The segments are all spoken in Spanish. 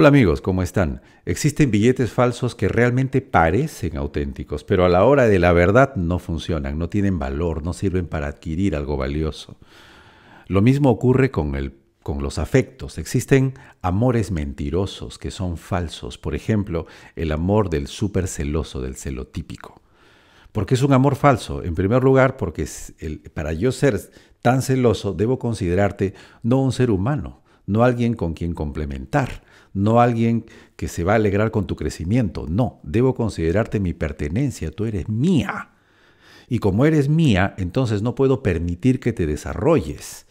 Hola amigos, ¿cómo están? Existen billetes falsos que realmente parecen auténticos, pero a la hora de la verdad no funcionan, no tienen valor, no sirven para adquirir algo valioso. Lo mismo ocurre con, el, con los afectos. Existen amores mentirosos que son falsos, por ejemplo, el amor del súper celoso, del celotípico. ¿Por qué es un amor falso? En primer lugar, porque para yo ser tan celoso debo considerarte no un ser humano, no alguien con quien complementar, no alguien que se va a alegrar con tu crecimiento, no, debo considerarte mi pertenencia, tú eres mía. Y como eres mía, entonces no puedo permitir que te desarrolles,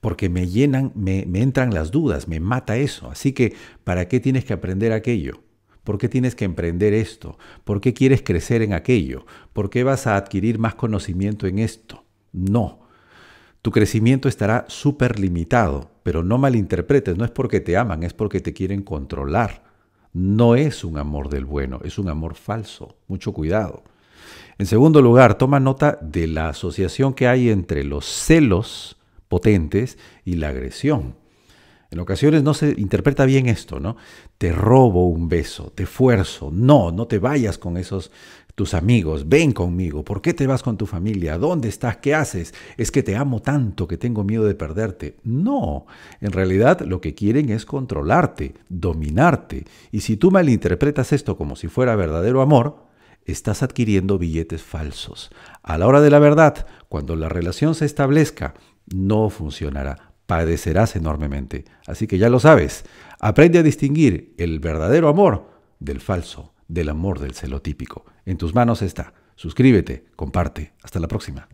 porque me llenan, me, entran las dudas, me mata eso. Así que, ¿para qué tienes que aprender aquello? ¿Por qué tienes que emprender esto? ¿Por qué quieres crecer en aquello? ¿Por qué vas a adquirir más conocimiento en esto? No. Tu crecimiento estará súper limitado pero no malinterpretes, no es porque te aman, es porque te quieren controlar. No es un amor del bueno, es un amor falso. Mucho cuidado. En segundo lugar, toma nota de la asociación que hay entre los celos potentes y la agresión. En ocasiones no se interpreta bien esto, ¿no? Te robo un beso, te fuerzo. no, no te vayas con esos tus amigos, ven conmigo, ¿por qué te vas con tu familia? ¿Dónde estás? ¿Qué haces? Es que te amo tanto que tengo miedo de perderte. No, en realidad lo que quieren es controlarte, dominarte. Y si tú malinterpretas esto como si fuera verdadero amor, estás adquiriendo billetes falsos. A la hora de la verdad, cuando la relación se establezca, no funcionará, padecerás enormemente. Así que ya lo sabes, aprende a distinguir el verdadero amor del falso del amor del celotípico. En tus manos está. Suscríbete, comparte. Hasta la próxima.